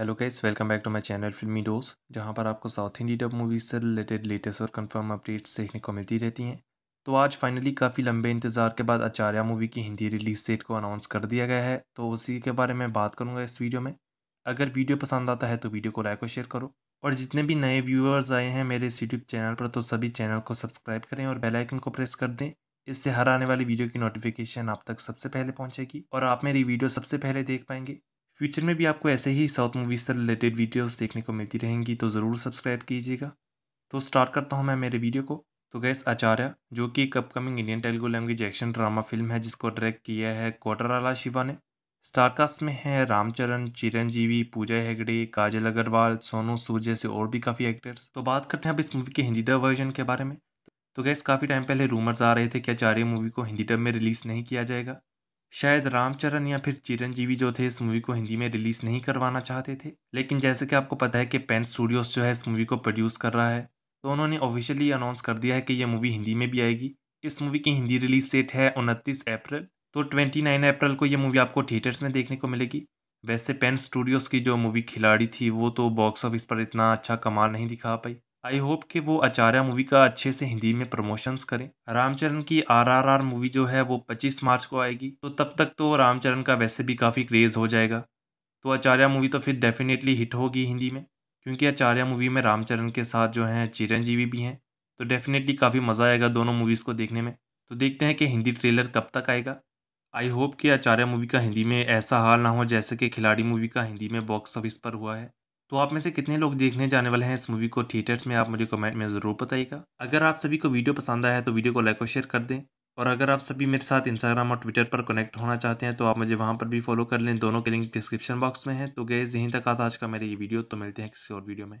hello guys welcome back to my channel filmy dose जहां पर आपको साउथ इंडी डब मूवीज़ से related latest और कंफर्म अपडेट्स देखने को मिलती रहती हैं तो आज फाइनली काफ़ी लंबे इंतज़ार के बाद आचार्य मूवी की हिंदी रिलीज डेट को अनाउंस कर दिया गया है तो उसी के बारे में बात करूँगा इस वीडियो में अगर वीडियो पसंद आता है तो वीडियो को लाइक और शेयर करो और जितने भी नए व्यूअर्स आए हैं मेरे इस यूट्यूब चैनल पर तो सभी चैनल को सब्सक्राइब करें और बेलाइकन को प्रेस कर दें इससे हर आने वाली वीडियो की नोटिफिकेशन आप तक सबसे पहले पहुंचेगी और आप मेरी वीडियो सबसे पहले देख पाएंगे फ्यूचर में भी आपको ऐसे ही साउथ मूवीज़ से रिलेटेड वीडियोस देखने को मिलती रहेंगी तो ज़रूर सब्सक्राइब कीजिएगा तो स्टार्ट करता हूँ मैं मेरे वीडियो को तो गैस आचार्य जो कि एक upcoming Indian Telugu language action drama film है जिसको डायरेक्ट किया है कोटराला शिवा ने स्टारकास्ट में है रामचरण चिरंजीवी पूजा हेगड़े काजल अग्रवाल सोनू सूद जैसे और भी काफ़ी एक्टर्स तो बात करते हैं अब इस मूवी के हिंदी डब वर्जन के बारे में तो गैस काफ़ी टाइम पहले रूमर्स आ रहे थे कि आचार्य मूवी को हिंदी डब में रिलीज़ नहीं किया जाएगा शायद रामचरण या फिर चिरंजीवी जो थे इस मूवी को हिंदी में रिलीज़ नहीं करवाना चाहते थे लेकिन जैसे कि आपको पता है कि पेन स्टूडियोज़ जो है इस मूवी को प्रोड्यूस कर रहा है तो उन्होंने ऑफिशियली अनाउंस कर दिया है कि यह मूवी हिंदी में भी आएगी इस मूवी की हिंदी रिलीज डेट है उनतीस अप्रैल तो ट्वेंटी नाइन अप्रैल को यह मूवी आपको थिएटर्स में देखने को मिलेगी वैसे पेन स्टूडियोज़ की जो मूवी खिलाड़ी थी वो तो बॉक्स ऑफिस पर इतना अच्छा कमाल नहीं दिखा पाई आई होप कि वो आचार्य मूवी का अच्छे से हिंदी में प्रमोशंस करें रामचरण की आरआरआर मूवी जो है वो 25 मार्च को आएगी तो तब तक तो रामचरण का वैसे भी काफ़ी क्रेज़ हो जाएगा तो आचार्य मूवी तो फिर डेफिनेटली हिट होगी हिंदी में क्योंकि आचार्य मूवी में रामचरण के साथ जो हैं चिरंजीवी भी हैं तो डेफिनेटली काफ़ी मज़ा आएगा दोनों मूवीज़ को देखने में तो देखते हैं कि हिंदी ट्रेलर कब तक आएगा आई होप कि आचार्य मूवी का हिंदी में ऐसा हाल ना हो जैसे कि खिलाड़ी मूवी का हिंदी में बॉक्स ऑफिस पर हुआ है तो आप में से कितने लोग देखने जाने वाले हैं इस मूवी को थिएटर्स में आप मुझे कमेंट में ज़रूर बताइएगा अगर आप सभी को वीडियो पसंद आया है तो वीडियो को लाइक और शेयर कर दें और अगर आप सभी मेरे साथ इंस्टाग्राम और ट्विटर पर कनेक्ट होना चाहते हैं तो आप मुझे वहाँ पर भी फॉलो कर लें दोनों के लिंक डिस्क्रिप्शन बॉक्स में है तो गए यहीं तक आता आज का मेरे ये वीडियो तो मिलते हैं किसी और वीडियो में